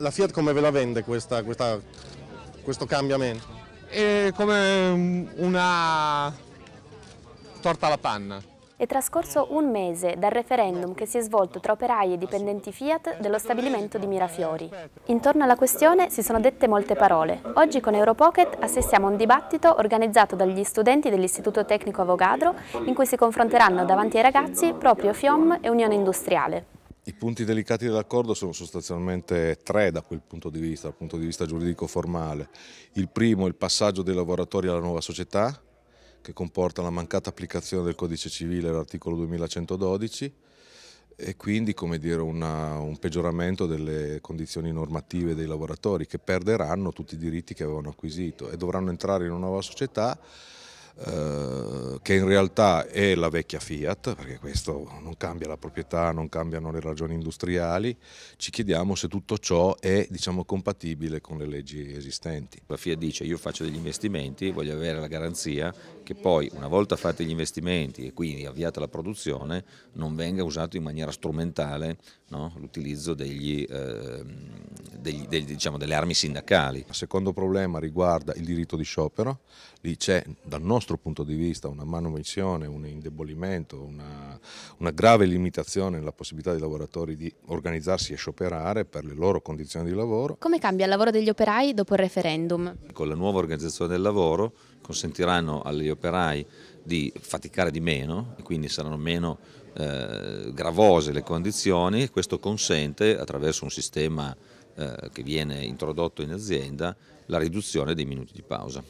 La Fiat come ve la vende questa, questa, questo cambiamento? È come una torta alla panna. È trascorso un mese dal referendum che si è svolto tra operai e dipendenti Fiat dello stabilimento di Mirafiori. Intorno alla questione si sono dette molte parole. Oggi con Europocket assistiamo a un dibattito organizzato dagli studenti dell'Istituto Tecnico Avogadro in cui si confronteranno davanti ai ragazzi proprio FIOM e Unione Industriale. I punti delicati dell'accordo sono sostanzialmente tre da quel punto di vista, dal punto di vista giuridico-formale. Il primo è il passaggio dei lavoratori alla nuova società, che comporta la mancata applicazione del codice civile l'articolo 2112 e quindi dire, una, un peggioramento delle condizioni normative dei lavoratori che perderanno tutti i diritti che avevano acquisito e dovranno entrare in una nuova società eh, che in realtà è la vecchia Fiat, perché questo non cambia la proprietà, non cambiano le ragioni industriali, ci chiediamo se tutto ciò è diciamo, compatibile con le leggi esistenti. La Fiat dice io faccio degli investimenti, voglio avere la garanzia che poi una volta fatti gli investimenti e quindi avviata la produzione non venga usato in maniera strumentale no? l'utilizzo eh, diciamo, delle armi sindacali. Il secondo problema riguarda il diritto di sciopero, lì c'è dal nostro nostro punto di vista una manomissione, un indebolimento, una, una grave limitazione nella possibilità dei lavoratori di organizzarsi e scioperare per le loro condizioni di lavoro. Come cambia il lavoro degli operai dopo il referendum? Con la nuova organizzazione del lavoro consentiranno agli operai di faticare di meno e quindi saranno meno eh, gravose le condizioni, e questo consente attraverso un sistema eh, che viene introdotto in azienda la riduzione dei minuti di pausa.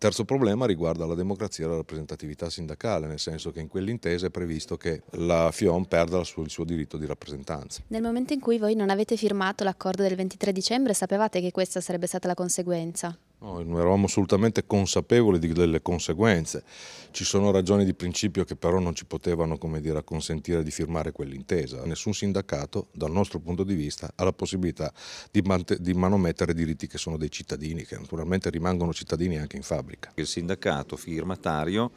Terzo problema riguarda la democrazia e la rappresentatività sindacale, nel senso che in quell'intesa è previsto che la FIOM perda il suo, il suo diritto di rappresentanza. Nel momento in cui voi non avete firmato l'accordo del 23 dicembre sapevate che questa sarebbe stata la conseguenza? Noi non eravamo assolutamente consapevoli delle conseguenze. Ci sono ragioni di principio che però non ci potevano dire, consentire di firmare quell'intesa. Nessun sindacato, dal nostro punto di vista, ha la possibilità di, man di manomettere diritti che sono dei cittadini, che naturalmente rimangono cittadini anche in fabbrica. Il sindacato firmatario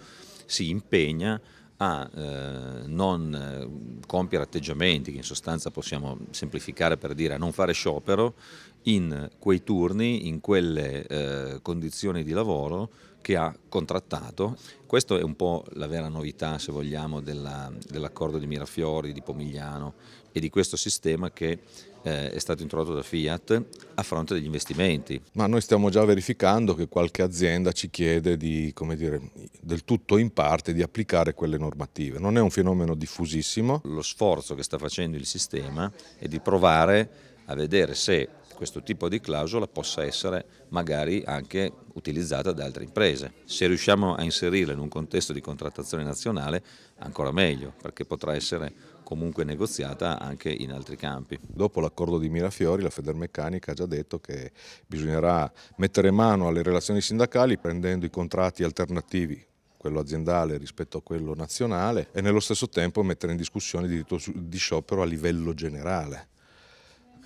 si impegna a eh, non eh, compiere atteggiamenti che in sostanza possiamo semplificare per dire a non fare sciopero in quei turni, in quelle eh, condizioni di lavoro che ha contrattato. Questa è un po' la vera novità, se vogliamo, della, dell'accordo di Mirafiori, di Pomigliano e di questo sistema che eh, è stato introdotto da Fiat a fronte degli investimenti. Ma noi stiamo già verificando che qualche azienda ci chiede di, dire, del tutto in parte di applicare quelle normative. Non è un fenomeno diffusissimo. Lo sforzo che sta facendo il sistema è di provare a vedere se questo tipo di clausola possa essere magari anche utilizzata da altre imprese. Se riusciamo a inserirla in un contesto di contrattazione nazionale ancora meglio perché potrà essere comunque negoziata anche in altri campi. Dopo l'accordo di Mirafiori la Federmeccanica ha già detto che bisognerà mettere mano alle relazioni sindacali prendendo i contratti alternativi quello aziendale rispetto a quello nazionale e nello stesso tempo mettere in discussione il diritto di sciopero a livello generale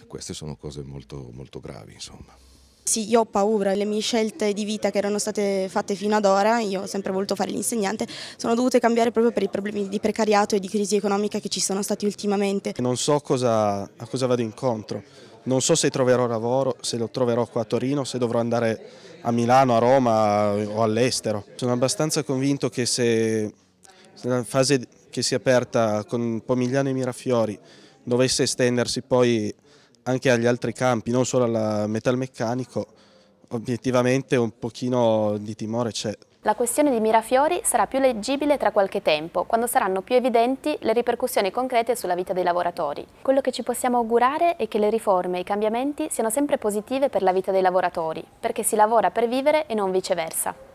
queste sono cose molto, molto gravi insomma. Sì, io ho paura, le mie scelte di vita che erano state fatte fino ad ora, io ho sempre voluto fare l'insegnante, sono dovute cambiare proprio per i problemi di precariato e di crisi economica che ci sono stati ultimamente. Non so cosa, a cosa vado incontro, non so se troverò lavoro, se lo troverò qua a Torino, se dovrò andare a Milano, a Roma o all'estero. Sono abbastanza convinto che se la fase che si è aperta con Pomigliano e Mirafiori dovesse estendersi poi anche agli altri campi, non solo al metalmeccanico, obiettivamente un pochino di timore c'è. La questione di Mirafiori sarà più leggibile tra qualche tempo, quando saranno più evidenti le ripercussioni concrete sulla vita dei lavoratori. Quello che ci possiamo augurare è che le riforme e i cambiamenti siano sempre positive per la vita dei lavoratori, perché si lavora per vivere e non viceversa.